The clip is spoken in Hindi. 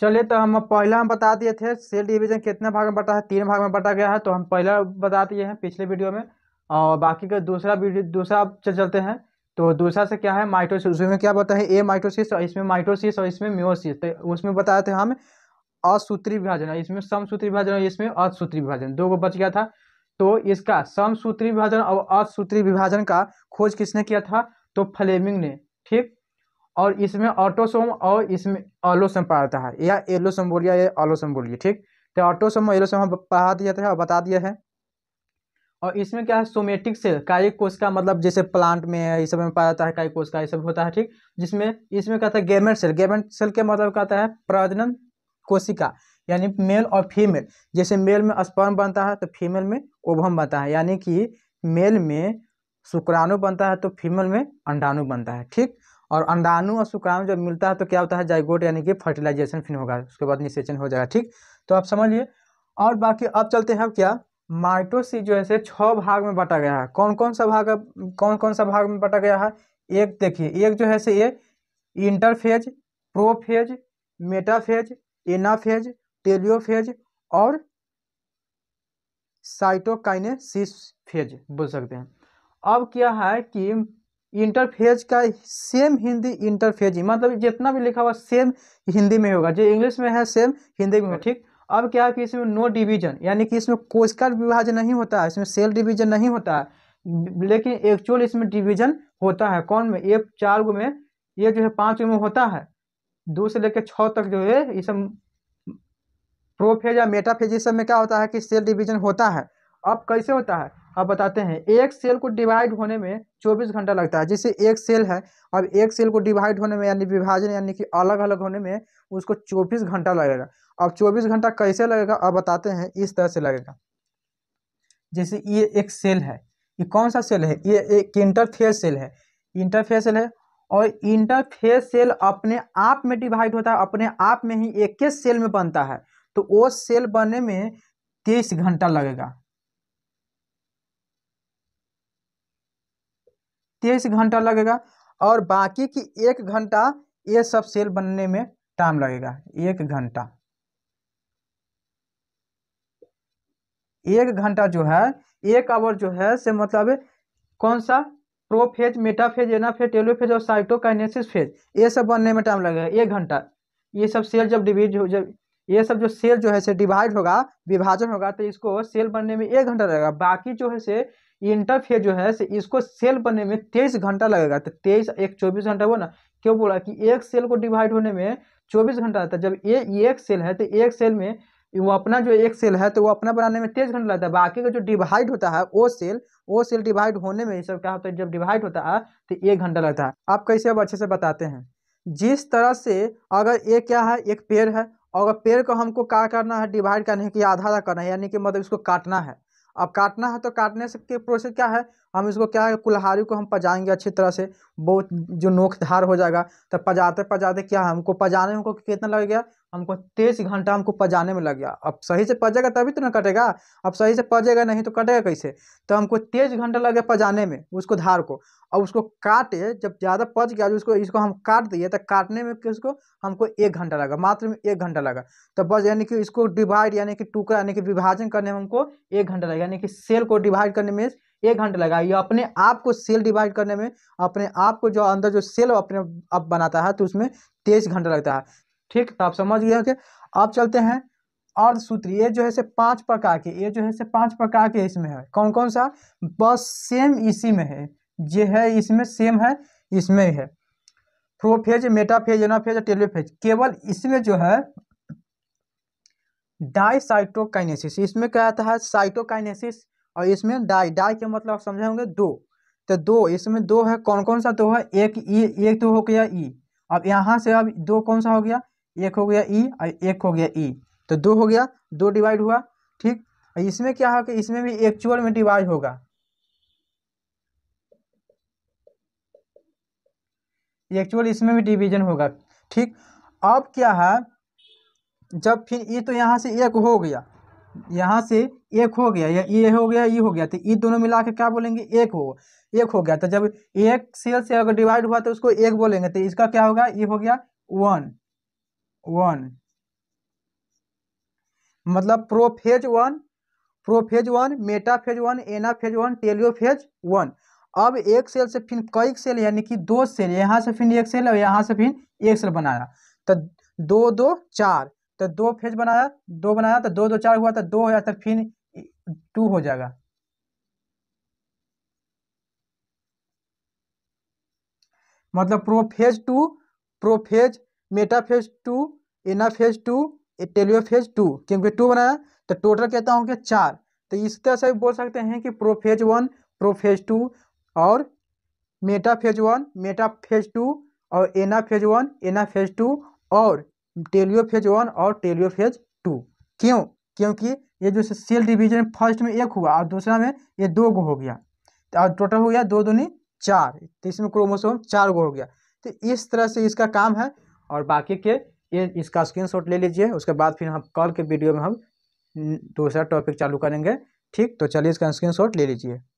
चलिए तो हम पहला हम बता दिए थे सेल डिवीजन कितने भाग में बटा है तीन भाग में बटा गया है तो हम पहला बता दिए हैं पिछले वीडियो में और बाकी का दूसरा वीडियो दूसरा चलते हैं तो दूसरा से क्या है माइटोसिस उसमें क्या बताया है ए माइटोसिस और इसमें माइटोसिस और इसमें म्योसिस तो उसमें बताए थे हम असूत्री विभाजन इसमें समसूत्री विभाजन और इसमें असूत्री विभाजन दो को बच गया था तो इसका समसूत्री विभाजन और असूत्री विभाजन का खोज किसने किया था तो फ्लेमिंग ने ठीक और इसमें ऑटोसोम और इसमें ऑलोसम पढ़ता है या एलोसम बोलिए या ऑलोसम बोलिए ठीक तो ऑटोसोम और एलोसम हम पढ़ा दिया था और बता दिया है और इसमें क्या है सोमेटिक सेल कायिक का मतलब जैसे प्लांट में है ये सब में पाया जाता है कायिक का ये सब होता है ठीक जिसमें इसमें कहता है गेमेंट सेल गेमेंट सेल के मतलब कहता है प्रजनन कोशिका यानी मेल और फीमेल जैसे मेल में स्पर्म बनता है तो फीमेल में ओभम बनता है यानी कि मेल में शुक्राणु बनता है तो फीमेल में अंडाणु बनता है ठीक और अंडाणु और शुक्राणु जब मिलता है तो क्या होता है जाइगोट यानी कि फर्टिलाइजेशन फिर होगा उसके बाद निषेचन हो जाएगा ठीक तो आप समझिए और बाकी अब चलते हैं क्या माइटोसिस जो है छः भाग में बांटा गया है कौन कौन सा भाग कौन कौन सा भाग में बांटा गया है एक देखिए एक जो है से ये interphase prophase metaphase anaphase telophase और साइटोकाइनेसिस फेज बोल सकते हैं अब क्या है कि इंटरफेज का सेम हिंदी इंटरफेज ही मतलब जितना भी लिखा हुआ सेम हिंदी में होगा जो इंग्लिश में है सेम हिंदी में ठीक अब क्या है कि इसमें नो डिवीजन यानी कि इसमें कोशिका विभाजन नहीं होता है इसमें सेल डिवीजन नहीं होता है लेकिन एक्चुअल इसमें डिवीजन होता है कौन में एक चार गो में ये जो है पाँच गो में होता है दो से लेकर छः तक जो है ये सब प्रोफेज या मेटाफेज इस सब में क्या होता है कि सेल डिवीजन होता है अब कैसे होता है अब बताते हैं एक सेल को डिवाइड होने में 24 घंटा लगता है जैसे एक सेल है अब एक सेल को डिवाइड होने में यानी विभाजन यानी कि अलग अलग होने में उसको 24 घंटा लगेगा अब 24 घंटा कैसे लगेगा अब बताते हैं इस तरह से लगेगा जैसे ये एक सेल है ये कौन सा सेल है ये एक इंटरफेस सेल है इंटरफेस सेल है और इंटरफेस सेल अपने आप में डिवाइड होता है अपने आप में ही एक सेल में बनता है तो वो सेल बनने में तेईस घंटा लगेगा तेईस घंटा लगेगा और बाकी की एक घंटा ये सब सेल बनने में टाइम लगेगा एक घंटा एक घंटा जो है एक आवर जो है से मतलब कौन सा प्रोफेज मेटाफेज एनाफेज टेलोफेज और साइटोकाइनेसिस फेज ये सब बनने में टाइम लगेगा एक घंटा ये सब सेल जब डिवीज हो जब ये सब जो सेल जो है से डिवाइड होगा विभाजन होगा तो इसको सेल बनने में एक घंटा लगेगा बाकी जो है से इंटरफेस जो है से इसको सेल बनने में तेईस घंटा लगेगा तो तेईस एक चौबीस घंटा हुआ ना क्यों बोला कि एक सेल को डिवाइड होने में चौबीस घंटा आता है जब ये एक सेल है तो एक सेल में वो अपना जो एक सेल है तो वो अपना बनाने में तेईस घंटा लगता है बाकी का जो डिवाइड होता है वो सेल वो सेल डिवाइड होने में सब क्या होता है जब डिवाइड होता है तो एक घंटा लगता है आप कैसे अब अच्छे से बताते हैं जिस तरह से अगर ये क्या है एक पेड़ है और पेड़ को हमको क्या करना है डिवाइड करना है कि आधा आधा करना है यानी कि मतलब इसको काटना है अब काटना है तो काटने से प्रोसेस क्या है हम इसको क्या है कुल्हारी को हम पजाएंगे अच्छी तरह से वो जो धार हो जाएगा तो पजाते पजाते क्या हमको पजाने हमको कितना लग गया हमको तेईस घंटा हमको पजाने में लग गया अब सही से पजेगा तभी तो ना कटेगा अब सही से पजेगा नहीं तो कटेगा कैसे तो हमको तेईस घंटा लग गया पजाने में उसको धार को अब उसको काटे जब ज़्यादा पच गया उसको इसको हम काट दिए तो काटने में उसको हमको एक घंटा लगा मात्र में एक घंटा लगा तो बस यानी कि इसको डिवाइड यानी कि टुकड़ा यानी कि विभाजन करने में हमको एक घंटा लगा यानी कि सेल को डिवाइड करने में एक घंटा लगा ये अपने आप को सेल डिवाइड करने में अपने आप को जो अंदर जो सेल अपने आप बनाता है तो उसमें तेईस घंटा लगता है ठीक तो आप समझ गए कि आप चलते हैं अर्धसूत्र ये जो है से पांच प्रकार के ये जो है से पांच प्रकार के इसमें है कौन कौन सा बस सेम इसी में है जो है इसमें सेम है इसमें है प्रोफेज मेटाफेज एनाफेज टेलोफेज केवल इसमें जो है डाइसाइटोकाइनेसिस इसमें क्या आता है साइटोकाइनेसिस और इसमें डाई डाई के मतलब समझे होंगे दो तो दो इसमें दो है कौन कौन सा दो है एक ई एक तो हो गया ई अब यहाँ से अब दो कौन सा हो गया एक हो गया ई और एक हो गया ई तो दो हो गया दो डिवाइड हुआ ठीक इसमें क्या है कि इसमें भी एक्चुअल में डिवाइड होगा एक्चुअल इसमें भी डिवीजन होगा ठीक अब क्या है जब फिर ई तो यहाँ से एक हो गया यहाँ से एक हो गया या ये हो गया ये हो गया तो ये दोनों मिला के क्या बोलेंगे एक हो एक हो गया तो जब एक सेल से अगर डिवाइड हुआ तो उसको एक बोलेंगे तो इसका क्या होगा ये हो गया वन वन मतलब prophase one prophase one metaphase one anaphase one telophase one अब एक सेल से फिर कई सेल यानी कि दो सेल यहाँ से फिर एक सेल और यहाँ से फिर एक सेल बनाया तो दो दो चार तो दो फेज बनाया दो बनाया तो दो दो चार हुआ तो दो हो जाता तो फिर टू हो जाएगा मतलब prophase two prophase metaphase two anaphase two telophase two क्योंकि टू बनाया तो टोटल कहता हूँ कि चार तो इस तरह से बोल सकते हैं कि प्रोफेज वन प्रोफेज टू और मेटाफेज वन मेटाफेज टू और एनाफेज वन एनाफेज टू और टेलियोफेज वन और टेलियोफेज टू क्यों क्योंकि ये जो सेल डिवीजन फर्स्ट में एक हुआ और दूसरा में ये दो गो हो गया और टोटल हो गया दो दूनी चार तीसरे तो क्रोमोसोम चार गो हो गया तो इस तरह से इसका काम है और बाकी के ये इसका स्क्रीनशॉट ले लीजिए उसके बाद फिर हम कल के वीडियो में हम दूसरा टॉपिक चालू करेंगे ठीक तो चलिए इसका स्क्रीनशॉट ले लीजिए